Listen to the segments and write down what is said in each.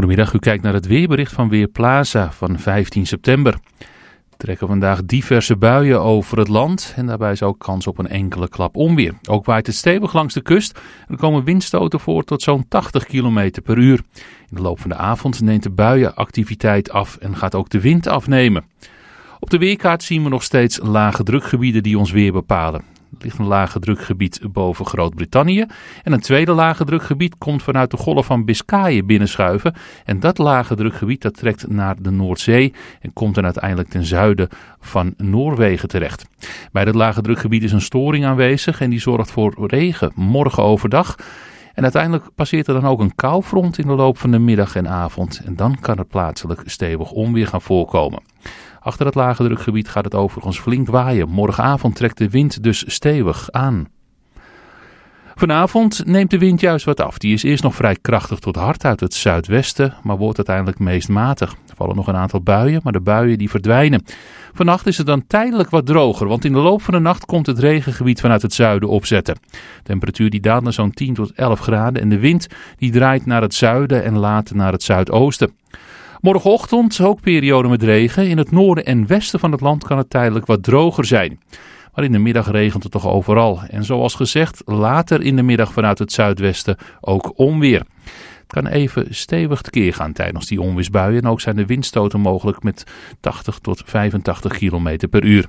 Goedemiddag, u kijkt naar het weerbericht van Weerplaza van 15 september. Er trekken vandaag diverse buien over het land en daarbij is ook kans op een enkele klap onweer. Ook waait het stevig langs de kust en komen windstoten voor tot zo'n 80 km per uur. In de loop van de avond neemt de buienactiviteit af en gaat ook de wind afnemen. Op de weerkaart zien we nog steeds lage drukgebieden die ons weer bepalen. Er ligt een lage drukgebied boven Groot-Brittannië. En een tweede lage drukgebied komt vanuit de golf van Biscayen binnenschuiven. En dat lage drukgebied dat trekt naar de Noordzee en komt dan uiteindelijk ten zuiden van Noorwegen terecht. Bij dat lage drukgebied is een storing aanwezig en die zorgt voor regen morgen overdag. En uiteindelijk passeert er dan ook een koufront in de loop van de middag en avond. En dan kan er plaatselijk stevig onweer gaan voorkomen. Achter het lage drukgebied gaat het overigens flink waaien. Morgenavond trekt de wind dus stevig aan. Vanavond neemt de wind juist wat af. Die is eerst nog vrij krachtig tot hard uit het zuidwesten, maar wordt uiteindelijk meest matig. Er vallen nog een aantal buien, maar de buien die verdwijnen. Vannacht is het dan tijdelijk wat droger, want in de loop van de nacht komt het regengebied vanuit het zuiden opzetten. De temperatuur die daalt naar zo'n 10 tot 11 graden en de wind die draait naar het zuiden en later naar het zuidoosten. Morgenochtend ook periode met regen. In het noorden en westen van het land kan het tijdelijk wat droger zijn. Maar in de middag regent het toch overal. En zoals gezegd, later in de middag vanuit het zuidwesten ook onweer. Het kan even stevig tekeer gaan tijdens die onweersbuien. En ook zijn de windstoten mogelijk met 80 tot 85 km per uur.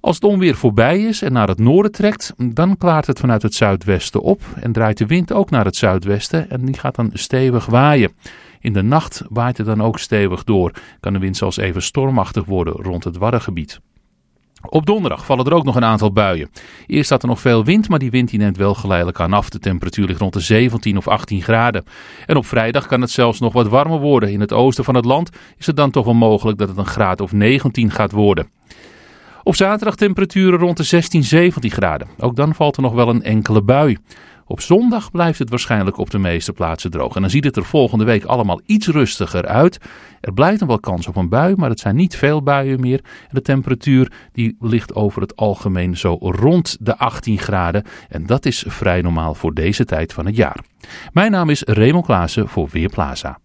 Als het onweer voorbij is en naar het noorden trekt, dan klaart het vanuit het zuidwesten op en draait de wind ook naar het zuidwesten en die gaat dan stevig waaien. In de nacht waait het dan ook stevig door, kan de wind zelfs even stormachtig worden rond het Waddengebied. Op donderdag vallen er ook nog een aantal buien. Eerst staat er nog veel wind, maar die wind die neemt wel geleidelijk aan af. De temperatuur ligt rond de 17 of 18 graden. En op vrijdag kan het zelfs nog wat warmer worden. In het oosten van het land is het dan toch wel mogelijk dat het een graad of 19 gaat worden. Op zaterdag temperaturen rond de 16, 17 graden. Ook dan valt er nog wel een enkele bui. Op zondag blijft het waarschijnlijk op de meeste plaatsen droog. En dan ziet het er volgende week allemaal iets rustiger uit. Er blijft nog wel kans op een bui, maar het zijn niet veel buien meer. En de temperatuur die ligt over het algemeen zo rond de 18 graden. En dat is vrij normaal voor deze tijd van het jaar. Mijn naam is Raymond Klaassen voor Weerplaza.